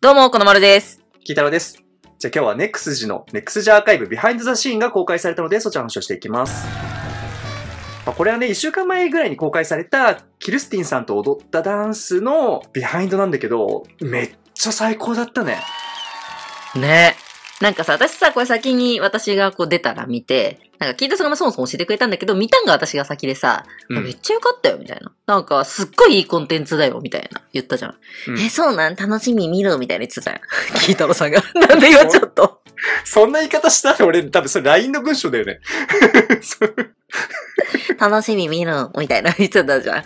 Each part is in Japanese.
どうも、このまるです。きいたロです。じゃあ今日は NEXG の n e x ジアーカイブビハインドザシーンが公開されたので、そちらの話をしていきます。まあこれはね、1週間前ぐらいに公開された、キルスティンさんと踊ったダンスのビハインドなんだけど、めっちゃ最高だったね。ね。なんかさ、私さ、これ先に私がこう出たら見て、なんか、金田さんがそもそも教えてくれたんだけど、見たんが私が先でさ、うん、めっちゃ良かったよ、みたいな。なんか、すっごいいいコンテンツだよ、みたいな。言ったじゃん。うん、え、そうなん楽しみ見ろ、みたいな言ってたじゃん。金太郎さんが。なんで今ちょっと。そんな言い方したら俺、多分それ LINE の文章だよね。楽しみ見ろ、みたいな言ってたじゃん。うん。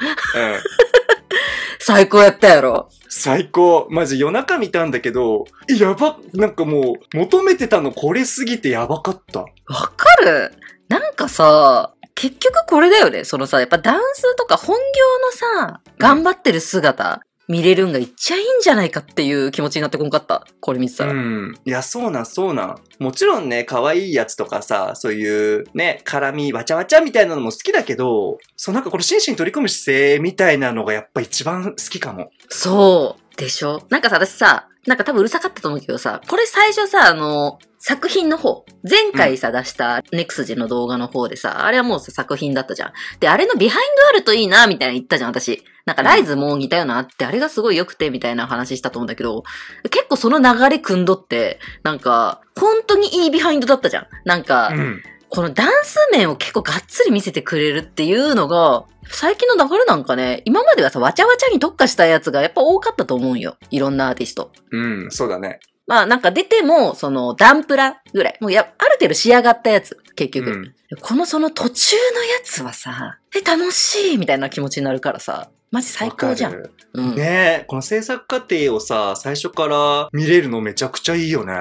最高やったやろ。最高。マジ夜中見たんだけど、やば、なんかもう、求めてたのこれすぎてやばかった。わかるなんかさ、結局これだよね。そのさ、やっぱダンスとか本業のさ、頑張ってる姿見れるんがいっちゃいいんじゃないかっていう気持ちになってこんかった。これ見てたら。うん。いや、そうなん、そうなん。もちろんね、可愛いやつとかさ、そういうね、絡み、わちゃわちゃみたいなのも好きだけど、そうなんかこの真摯に取り組む姿勢みたいなのがやっぱ一番好きかも。そう。でしょなんかさ、私さ、なんか多分うるさかったと思うけどさ、これ最初さ、あの、作品の方、前回さ、出したネクスジの動画の方でさ、あれはもうさ、作品だったじゃん。で、あれのビハインドあるといいな、みたいな言ったじゃん、私。なんかライズも似たようなって、あれがすごい良くて、みたいな話したと思うんだけど、結構その流れ組んどって、なんか、本当にいいビハインドだったじゃん。なんか、うんこのダンス面を結構がっつり見せてくれるっていうのが、最近の流れなんかね、今まではさ、わちゃわちゃに特化したやつがやっぱ多かったと思うんよ。いろんなアーティスト。うん、そうだね。まあなんか出ても、その、ダンプラぐらい。もうや、ある程度仕上がったやつ、結局。うん、このその途中のやつはさ、え、楽しいみたいな気持ちになるからさ、マジ最高じゃん。うん、ねえ、この制作過程をさ、最初から見れるのめちゃくちゃいいよね。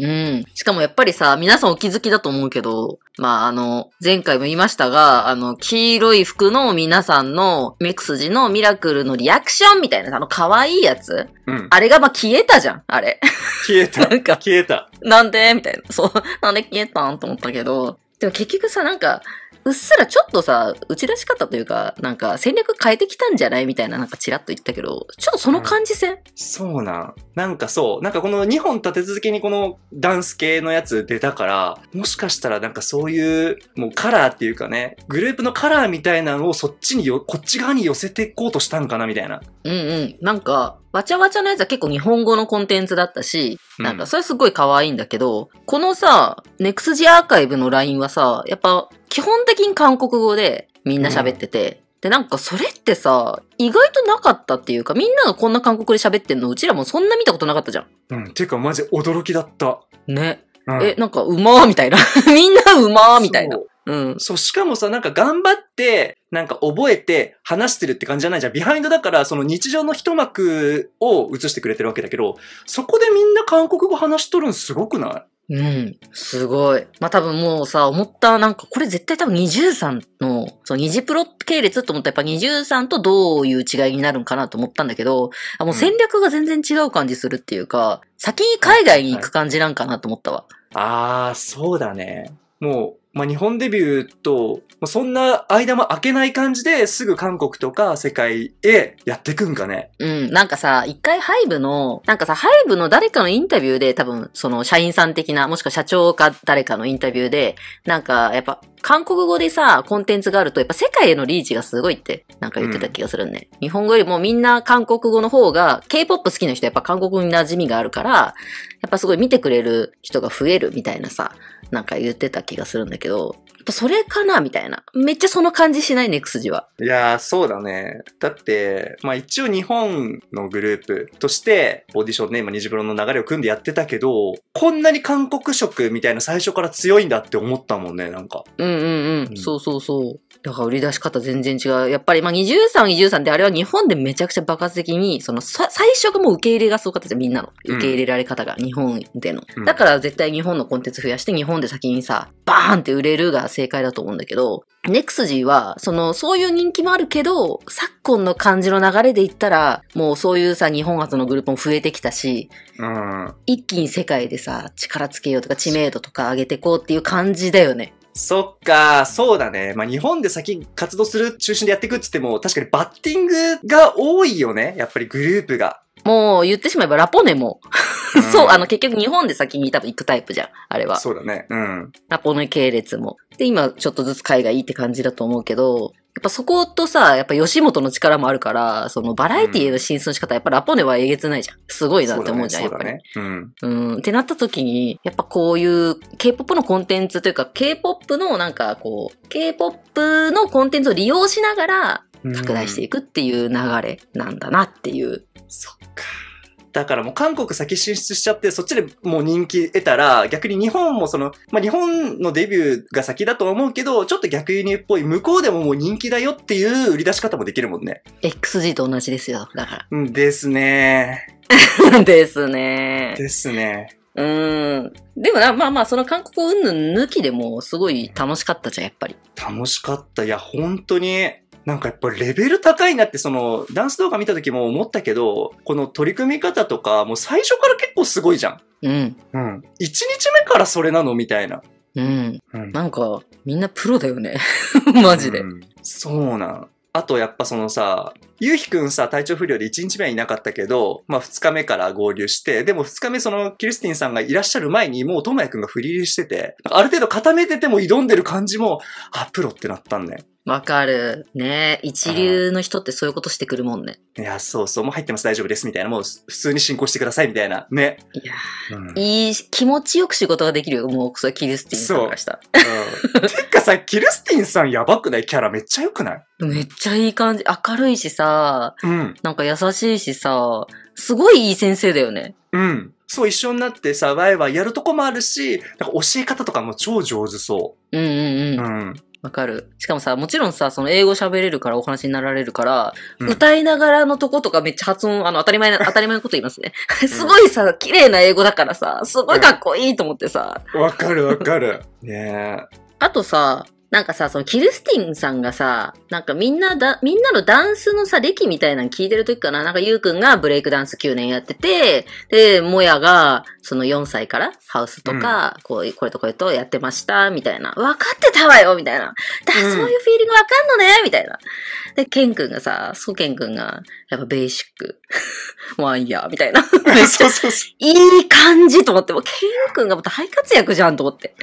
うん。しかもやっぱりさ、皆さんお気づきだと思うけど、まあ、あの、前回も言いましたが、あの、黄色い服の皆さんの、メクスジのミラクルのリアクションみたいな、あの、可愛いやつ。うん。あれがま消えたじゃん、あれ。消えた。なんか。消えた。なんでみたいな。そう。なんで消えたんと思ったけど。でも結局さ、なんか、うっすらちょっとさ、打ち出し方というか、なんか戦略変えてきたんじゃないみたいな、なんかちらっと言ったけど、ちょっとその感じせん、うん、そうなん。なんかそう、なんかこの2本立て続けにこのダンス系のやつ出たから、もしかしたらなんかそういう、もうカラーっていうかね、グループのカラーみたいなのをそっちによ、こっち側に寄せていこうとしたんかなみたいな。うんうん。なんか、わちゃわちゃのやつは結構日本語のコンテンツだったし、なんかそれすごい可愛いんだけど、うん、このさ、ネクスジアーカイブのラインはさ、やっぱ基本的に韓国語でみんな喋ってて、で、なんかそれってさ、意外となかったっていうか、みんながこんな韓国で喋ってんの、うちらもそんな見たことなかったじゃん。うん。ていうか、マジ驚きだった。ね。うんえ、なんかうまーみたいな。みんなうまーみたいな。ううん。そう、しかもさ、なんか頑張って、なんか覚えて話してるって感じじゃないじゃん。ビハインドだから、その日常の一幕を映してくれてるわけだけど、そこでみんな韓国語話しとるんすごくないうん、すごい。まあ、多分もうさ、思った、なんか、これ絶対多分23の、そう、二次プロ系列と思ったらやっぱ23とどういう違いになるんかなと思ったんだけど、あもう戦略が全然違う感じするっていうか、うん、先に海外に行く感じなんかなと思ったわ。はいはい、ああ、そうだね。もう、まあ、日本デビューと、まあ、そんな間も開けない感じですぐ韓国とか世界へやってくんかね。うん、なんかさ、一回ハイブの、なんかさ、ハイブの誰かのインタビューで多分、その社員さん的な、もしくは社長か誰かのインタビューで、なんかやっぱ韓国語でさ、コンテンツがあると、やっぱ世界へのリーチがすごいって、なんか言ってた気がするね。うん、日本語よりもみんな韓国語の方が、K-POP 好きな人やっぱ韓国語に馴染みがあるから、やっぱすごい見てくれる人が増えるみたいなさ、なんか言ってた気がするんだけど、やっぱそれかなみたいな。めっちゃその感じしない、ね、X 字は。いやー、そうだね。だって、まあ一応日本のグループとして、オーディションね、今虹ジプロの流れを組んでやってたけど、こんなに韓国色みたいな最初から強いんだって思ったもんね、なんか。うんうんうん。そうそうそう。だから売り出し方全然違う。やっぱり、まあ、23、23ってあれは日本でめちゃくちゃ爆発的に、その、最初がもう受け入れがすごかったじゃん、みんなの。受け入れられ方が、日本での。だから絶対日本のコンテンツ増やして、日本で先にさ、バーンって売れるが正解だと思うんだけど、ネクスジーは、その、そういう人気もあるけど、昨今の感じの流れで言ったら、もうそういうさ、日本発のグループも増えてきたし、うん、一気に世界でさ、力つけようとか、知名度とか上げてこうっていう感じだよね。そっか、そうだね。まあ、日本で先活動する中心でやっていくっつっても、確かにバッティングが多いよね。やっぱりグループが。もう言ってしまえばラポネもそう、あの結局日本で先に多分行くタイプじゃん、あれは。そうだね。うん。ラポネ系列も。で、今ちょっとずつ海外いいって感じだと思うけど、やっぱそことさ、やっぱ吉本の力もあるから、そのバラエティへの進出の仕方、うん、やっぱラポネはえげつないじゃん。すごいなって思うじゃん、ね、やっぱり。うね、うん。うん。ってなった時に、やっぱこういう K-POP のコンテンツというか、K-POP のなんかこう、K-POP のコンテンツを利用しながら、拡大していくっていう流れなんだなっていうそっか。だからもう韓国先進出しちゃって、そっちでもう人気得たら、逆に日本もその、まあ、日本のデビューが先だと思うけど、ちょっと逆輸入っぽい、向こうでももう人気だよっていう売り出し方もできるもんね。XG と同じですよ、だから。うんですね。ですね。ですね。うん。でもな、まあまあ、その韓国云々抜きでも、すごい楽しかったじゃん、やっぱり。楽しかった。いや、本当に。なんかやっぱレベル高いなってそのダンス動画見た時も思ったけど、この取り組み方とかもう最初から結構すごいじゃん。うん。うん。1日目からそれなのみたいな。うん。うん、なんかみんなプロだよね。マジで、うん。そうなん。あとやっぱそのさ、ゆうひくんさ、体調不良で1日目はいなかったけど、まあ2日目から合流して、でも2日目そのキルスティンさんがいらっしゃる前にもうともやくんがフリ入してて、ある程度固めてても挑んでる感じも、あ、プロってなったんだよ。わかる。ね一流の人ってそういうことしてくるもんね。いや、そうそう、もう入ってます、大丈夫です、みたいな。もう、普通に進行してください、みたいな。ね。いや、うん、いい、気持ちよく仕事ができるよ。もう、それキルスティンさんがした。そう。うん、てかさ、キルスティンさんやばくないキャラめっちゃよくないめっちゃいい感じ。明るいしさ、うん、なんか優しいしさ、すごいいい先生だよね。うん。そう、一緒になってさ、ワイワイやるとこもあるし、なんか教え方とかも超上手そう。うんうんうん。うんわかる。しかもさ、もちろんさ、その英語喋れるからお話になられるから、うん、歌いながらのとことかめっちゃ発音、あの、当たり前な、当たり前のこと言いますね。すごいさ、綺麗な英語だからさ、すごいかっこいいと思ってさ。わ、うん、かるわかる。ねえ。あとさ、なんかさ、そのキルスティンさんがさ、なんかみんなだ、みんなのダンスのさ、歴みたいなの聞いてる時かな、なんかゆうくんがブレイクダンス9年やってて、で、もやが、その4歳からハウスとか、うん、こう、これとこれとやってました、みたいな。分かってたわよみたいな。だ、うん、そういうフィーリングわかんのねみたいな。で、ケン君がさ、ソケン君が、やっぱベーシック、ワンイヤーみたいな。そうそうそう。いい感じと思って、もうケン君が大活躍じゃんと思って。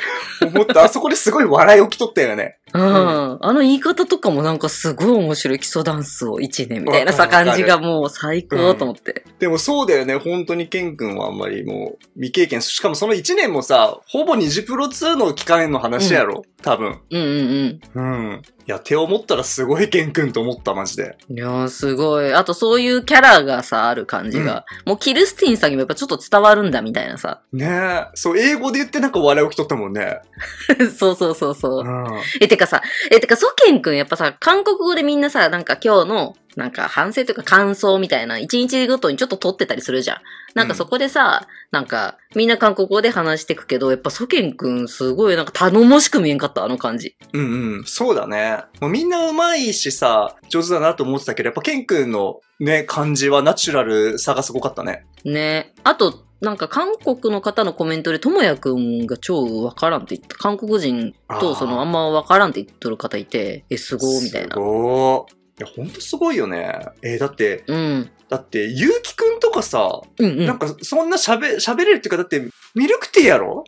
思った、あそこですごい笑い起きとったよね。うん。あの言い方とかもなんかすごい面白い基礎ダンスを1年みたいなさ感じがもう最高と思って、うん。でもそうだよね。本当にケン君はあんまりもう未経験。しかもその1年もさ、ほぼ二ジプロ2の期間の話やろ。うん、多分。うんうんうん。うん。いや、手を持ったらすごいケン君と思った、マジで。いやー、すごい。あと、そういうキャラがさ、ある感じが。もう、キルスティンさんにもやっぱちょっと伝わるんだ、みたいなさ。ねえ。そう、英語で言ってなんか笑い起きとったもんね。そうそうそうそう。うんえ、てかさ、え、てか、ソケンくんやっぱさ、韓国語でみんなさ、なんか今日のなんか反省というか感想みたいな、一日ごとにちょっと撮ってたりするじゃん。なんかそこでさ、うん、なんか、みんな韓国語で話してくけど、やっぱソケンくんすごいなんか頼もしく見えんかった、あの感じ。うんうん、そうだね。もうみんな上手いしさ、上手だなと思ってたけど、やっぱケンくんのね、感じはナチュラルさがすごかったね。ね。あと、なんか韓国の方のコメントで、ともやくんが超わからんって言った。韓国人とそのあんまわからんって言っとる方いて、え、すごーみたいな。すごー。いや、ほんとすごいよね。えー、だって、うん、だって、ゆうきくんとかさ、うんうん、なんかそんな喋、喋れるっていうか、だって、ミルクティーやろ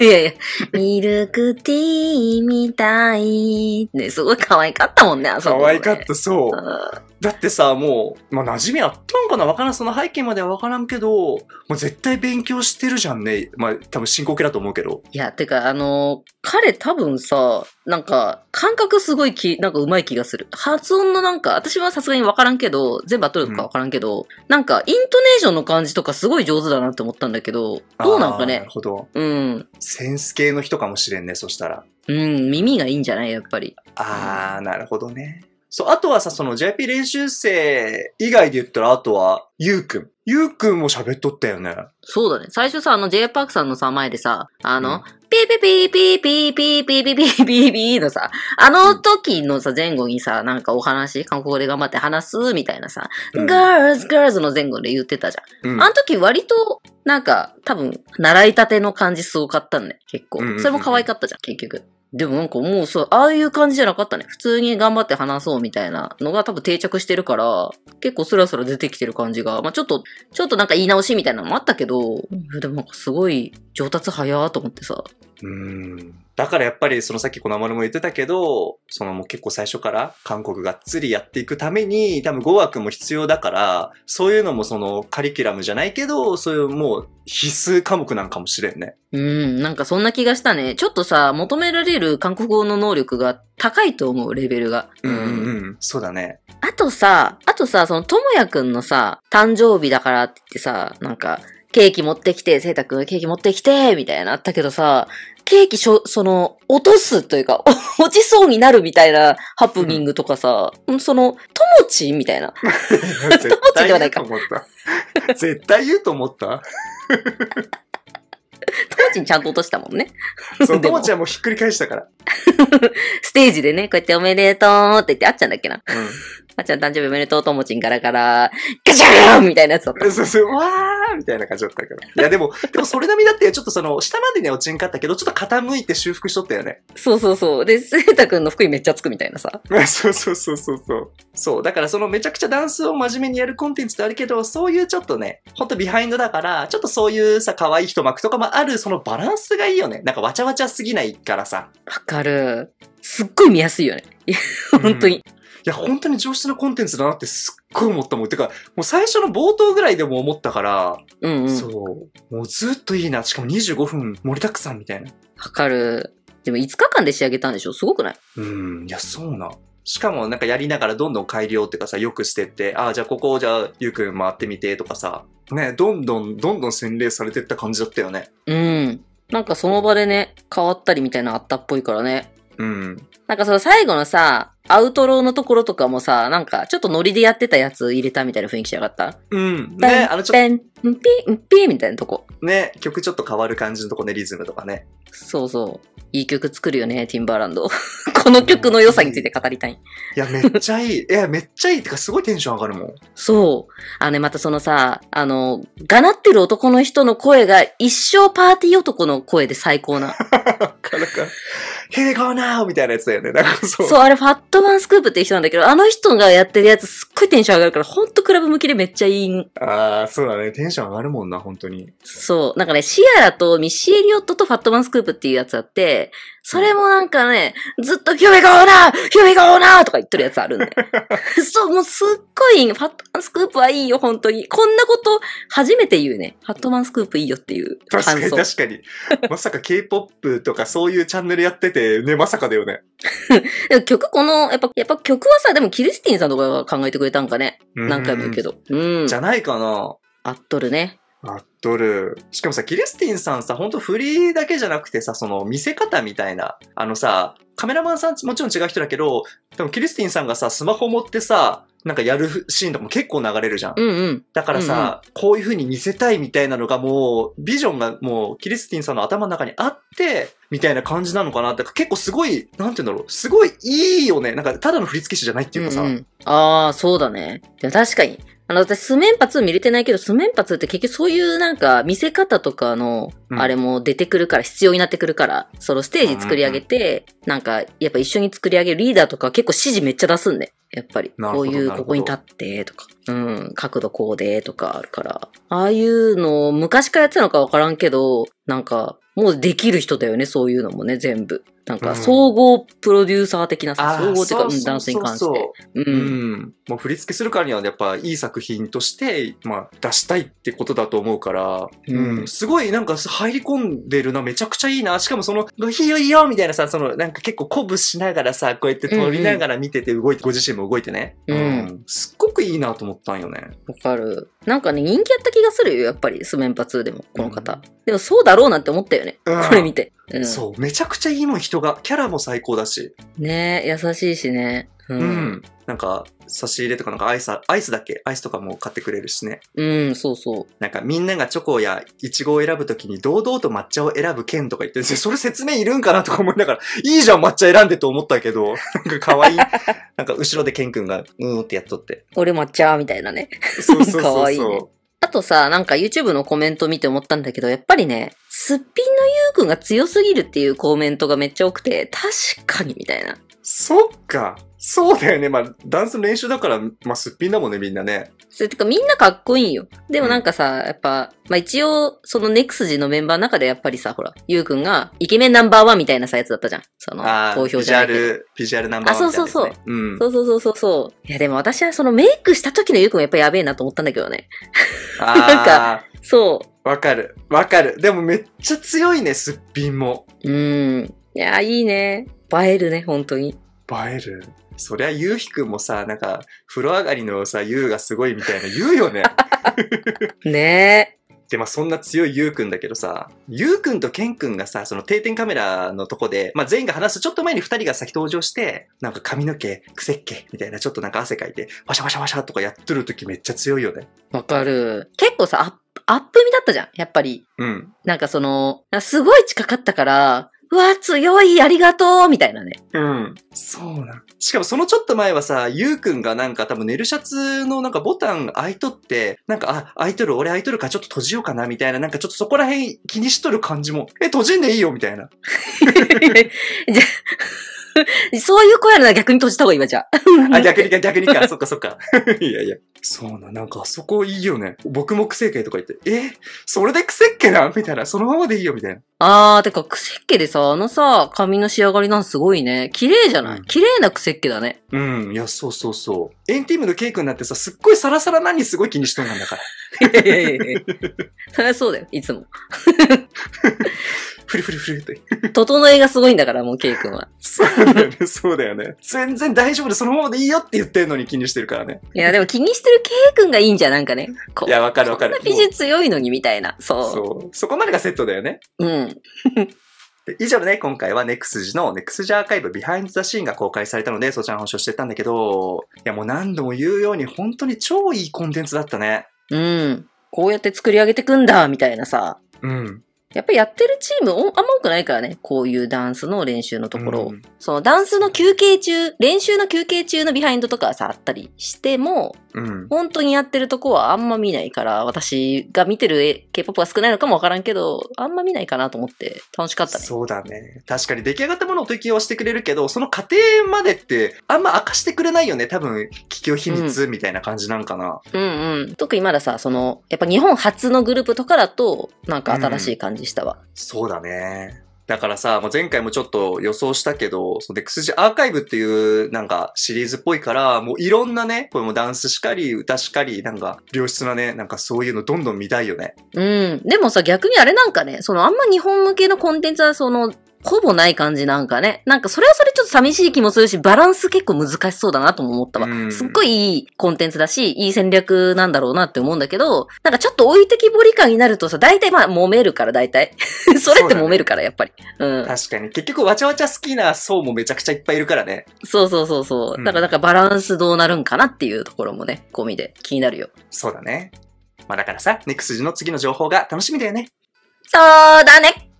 いやいやいや、ミルクティーみたい。ね、すごい可愛かったもんね、あそこ、可愛かった、そう。だってさ、もう、まあ、馴染みあったんかなわからん。その背景まではわからんけど、もう絶対勉強してるじゃんね。まあ、多分進行形だと思うけど。いや、てか、あのー、彼多分さ、なんか、感覚すごいき、なんか上手い気がする。発音のなんか、私はさすがにわからんけど、全部あってるのかわからんけど、うん、なんか、イントネーションの感じとかすごい上手だなって思ったんだけど、どうなんかね。なるほど。うん。センス系の人かもしれんね、そしたら。うん、耳がいいんじゃないやっぱり。あー、なるほどね。そう、あとはさ、その JP 練習生以外で言ったら、あとは、ゆうくん。ゆうくんも喋っとったよね。そうだね。最初さ、あの J パークさんのさ、前でさ、あの、うん、ピーピーピーピーピーピーピーピーピーピーのさ、あの時のさ、前後にさ、なんかお話、韓国語で頑張って話す、みたいなさ、ガー girls, girls の前後で言ってたじゃん。うん、あの時割と、なんか、多分、習いたての感じすごかったんだよ、結構。それも可愛かったじゃん、結局。でもなんかもうそう、ああいう感じじゃなかったね。普通に頑張って話そうみたいなのが多分定着してるから、結構スラスラ出てきてる感じが、まあちょっと、ちょっとなんか言い直しみたいなのもあったけど、でもなんかすごい上達早ーと思ってさ。うん。だからやっぱり、そのさっきこの丸も言ってたけど、そのもう結構最初から韓国がっつりやっていくために、多分語学も必要だから、そういうのもそのカリキュラムじゃないけど、そういうもう必須科目なんかもしれんね。うん、なんかそんな気がしたね。ちょっとさ、求められる韓国語の能力が高いと思う、レベルが。うん、うん、そうだね。あとさ、あとさ、そのともやくんのさ、誕生日だからって言ってさ、なんか、ケーキ持ってきて、いたく君ケーキ持ってきて、みたいなあったけどさ、ケーキしょ、その、落とすというか、落ちそうになるみたいなハプニングとかさ、うん、その、ともちみたいな。ともちではないか。絶対言うと思ったともち にちゃんと落としたもんね。そう、ともちはもうひっくり返したから。ステージでね、こうやっておめでとうって言って、あっちゃんだっけな。うん。あちゃん誕生日おめでとうともちんからから、ガチャーンみたいなやつだった。そうそう、わーみたいな感じだったから。いやでも、でもそれ並みだってちょっとその、下までに落ちんかったけど、ちょっと傾いて修復しとったよね。そうそうそう。で、セータくんの服にめっちゃつくみたいなさ。そうそうそうそうそう。そう、だからそのめちゃくちゃダンスを真面目にやるコンテンツってあるけど、そういうちょっとね、ほんとビハインドだから、ちょっとそういうさ、可愛い一幕とかもある、そのバランスがいいよね。なんかわちゃわちゃすぎないからさ。わかる。すっごい見やすいよね。本当に。うんや、本当に上質なコンテンツだなってすっごい思ったもん。てか、もう最初の冒頭ぐらいでも思ったから、うんうん、そう。もうずっといいな。しかも25分盛りだくさんみたいな。わかる。でも5日間で仕上げたんでしょすごくないうん、いや、そうな。しかもなんかやりながらどんどん改良っていうかさ、よくしてって、ああ、じゃあここをじゃあゆうくん回ってみてとかさ、ね、どんどん、どんどん洗礼されてった感じだったよね。うん。なんかその場でね、変わったりみたいなあったっぽいからね。うん。なんかその最後のさ、アウトローのところとかもさ、なんかちょっとノリでやってたやつ入れたみたいな雰囲気じゃなかったうん。ね、あのちょっと。ペン、ピン、ピンみたいなとこ。ね、曲ちょっと変わる感じのとこね、リズムとかね。そうそう。いい曲作るよね、ティンバーランド。この曲の良さについて語りたい。いや、めっちゃいい。いや、めっちゃいいってか、すごいテンション上がるもん。そう。あのね、またそのさ、あの、がなってる男の人の声が一生パーティー男の声で最高な。な かなか。ヘ e r e ナーみたいなやつだよね。なんかそう。そう、あれ、ファットマンスクープって人なんだけど、あの人がやってるやつすっごいテンション上がるから、ほんとクラブ向きでめっちゃいい。ああ、そうだね。テンション上がるもんな、本当に。そう。なんかね、シアラとミシエリオットとファットマンスクープっていうやつあって、それもなんかね、ずっとヒュー e we go now! h e r とか言ってるやつあるんで。そう、もうすっごいファットマンスクープはいいよ、本当に。こんなこと初めて言うね。ファットマンスクープいいよっていう感想。確かに確かに。まさか K-POP とかそういうチャンネルやってて、ね、まさかだよね。で も曲この、やっぱ、やっぱ曲はさ、でもキリスティンさんとかが考えてくれたんかね。何回も言うけど。うん。じゃないかな。あっとるね。あっとる。しかもさ、キリスティンさんさ、ほんと振りだけじゃなくてさ、その見せ方みたいな、あのさ、カメラマンさんもちろん違う人だけど、多分キリスティンさんがさ、スマホ持ってさ、なんかやるシーンとかも結構流れるじゃん。うんうん、だからさ、うんうん、こういう風に見せたいみたいなのがもう、ビジョンがもう、キリスティンさんの頭の中にあって、みたいな感じなのかなって、結構すごい、なんて言うんだろう、すごいいいよね。なんか、ただの振付師じゃないっていうかさ。うんうん、ああ、そうだね。でも確かに、あの、私、スメンパ2見れてないけど、スメンパ2って結局そういうなんか、見せ方とかの、あれも出てくるから、必要になってくるから、そのステージ作り上げて、なんか、やっぱ一緒に作り上げるリーダーとか結構指示めっちゃ出すんで、やっぱり。こういう、ここに立って、とか、うん、角度こうで、とかあるから。ああいうのを昔からやってたのかわからんけど、なんか、もうできる人だよね、そういうのもね、全部。なんか、総合プロデューサー的なさ、うん、総合っていうか、ダンスに関して。そうそうそううん。もう振り付けするからには、やっぱ、いい作品として、まあ、出したいってことだと思うから、うん、うん、すごい、なんか、入り込んでるな、めちゃくちゃいいな。しかも、その、いいよいいよみたいなさ、その、なんか結構鼓舞しながらさ、こうやって撮りながら見てて、動いて、うんうん、ご自身も動いてね。うん。すっごくいいなと思ったんよね。わかる。なんかね、人気あった気がするよ、やっぱり、スメンパ2でも、この方。うん、でも、そうだろうなって思ったよね。これ見て。そう、めちゃくちゃいいもん、人が。キャラも最高だし。ねえ、優しいしね。うん。うん、なんか、差し入れとか、なんかアイス、アイスだけ、アイスとかも買ってくれるしね。うん、そうそう。なんか、みんながチョコやイチゴを選ぶときに、堂々と抹茶を選ぶ剣とか言って、それ説明いるんかなとか思いながら、いいじゃん、抹茶選んでと思ったけど、なんか可愛い。なんか、後ろで剣くんが、うーんってやっとって。俺抹茶、みたいなね。そうそうそうそう。か わいい、ね。とさ、なんか YouTube のコメント見て思ったんだけど、やっぱりね、すっぴんのゆうくんが強すぎるっていうコメントがめっちゃ多くて、確かにみたいな。そっか。そうだよね。まあ、ダンスの練習だから、まあ、すっぴんだもんね、みんなね。それてか、みんなかっこいいんよ。でもなんかさ、うん、やっぱ、まあ、一応、そのネクスジのメンバーの中でやっぱりさ、ほら、ゆうくんが、イケメンナンバーワンみたいなさ、やつだったじゃん。その、投票じゃん。ビジュアル、ビジュアルナンバーワン、ね、あ、そうそうそう。うん。そうそうそうそう。いや、でも私はそのメイクした時のゆうくんやっぱやべえなと思ったんだけどね。なんか、そう。わかる。わかる。でもめっちゃ強いね、すっぴんも。うん。いや、いいね。映えるね、本当に。映える。そりゃ、ゆうひくんもさ、なんか、風呂上がりのさ、ゆうがすごいみたいな言うよね。ねえ。で、まあそんな強いゆうくんだけどさ、ゆうくんとけんくんがさ、その定点カメラのとこで、まあ全員が話すちょっと前に二人が先登場して、なんか髪の毛、くせっけ、みたいなちょっとなんか汗かいて、わシャわシャわシャとかやっとる時めっちゃ強いよね。わかる。結構さ、アップ、アップ見だったじゃん、やっぱり。うん。なんかその、すごい近かったから、うわ、強い、ありがとう、みたいなね。うん。そうなん。しかもそのちょっと前はさ、ゆうくんがなんか多分寝るシャツのなんかボタン開いとって、なんか、あ、開いとる、俺開いとるからちょっと閉じようかな、みたいな、なんかちょっとそこら辺気にしとる感じも、え、閉じんでいいよ、みたいな。じゃ そういう声なら逆に閉じた方がいいわ、じゃあ。あ、逆にか、逆にか。そっかそっか。いやいや。そうな、なんかあそこいいよね。僕も癖っ気とか言って、えそれで癖っけなみたいな。そのままでいいよ、みたいな。あー、てか癖っけでさ、あのさ、髪の仕上がりなんすごいね。綺麗じゃない、うん、綺麗な癖っけだね。うん、いや、そうそうそう。エンティームのケイ君なんてさ、すっごいサラサラなにすごい気にしとんなんだから。いやいやいやそりゃそうだよ、いつも。フリフリフリって。整えがすごいんだから、もう、ケイ君は。そうだよね、そうだよね。全然大丈夫で、そのままでいいよって言ってんのに気にしてるからね。いや、でも気にしてるケイ君がいいんじゃなんかね。いや、わかるわかる。こんな美術強いのに、みたいな。そう。そう。そこまでがセットだよね。うん。以上ね、今回は NEXG の n e x ジアーカイブビハインドザシーンが公開されたので、そちらの話をしてたんだけど、いやもう何度も言うように本当に超いいコンテンツだったね。うん。こうやって作り上げてくんだ、みたいなさ。うん。やっぱりやってるチームあんま多くないからね、こういうダンスの練習のところうん、そのダンスの休憩中、練習の休憩中のビハインドとかさ、あったりしても、うん、本当にやってるとこはあんま見ないから、私が見てる K-POP は少ないのかもわからんけど、あんま見ないかなと思って楽しかったね。そうだね。確かに出来上がったものを適用してくれるけど、その過程までってあんま明かしてくれないよね。多分、企業秘密みたいな感じなんかな。うん、うん、うん、特にまださ、その、やっぱ日本初のグループとかだと、なんか新しい感じ、うんじしたわ。そうだね。だからさ、もう前回もちょっと予想したけど、その x ッアーカイブっていうなんかシリーズっぽいから、もういろんなね、これもダンスしかり、歌しかり、なんか良質なね、なんかそういうのどんどん見たいよね。うん。でもさ、逆にあれなんかね、そのあんま日本向けのコンテンツはそのほぼない感じなんかね。なんかそれはそれちょっと寂しい気もするし、バランス結構難しそうだなとも思ったわ。すっごいいいコンテンツだし、いい戦略なんだろうなって思うんだけど、なんかちょっと置いてきぼり感になるとさ、大体まあ揉めるから大体。それって揉めるから、やっぱりう、ね。うん。確かに。結局わちゃわちゃ好きな層もめちゃくちゃいっぱいいるからね。そうそうそうそう。うん、だからなんかバランスどうなるんかなっていうところもね、込みで気になるよ。そうだね。まあだからさ、ネクスジの次の情報が楽しみだよね。そうだね。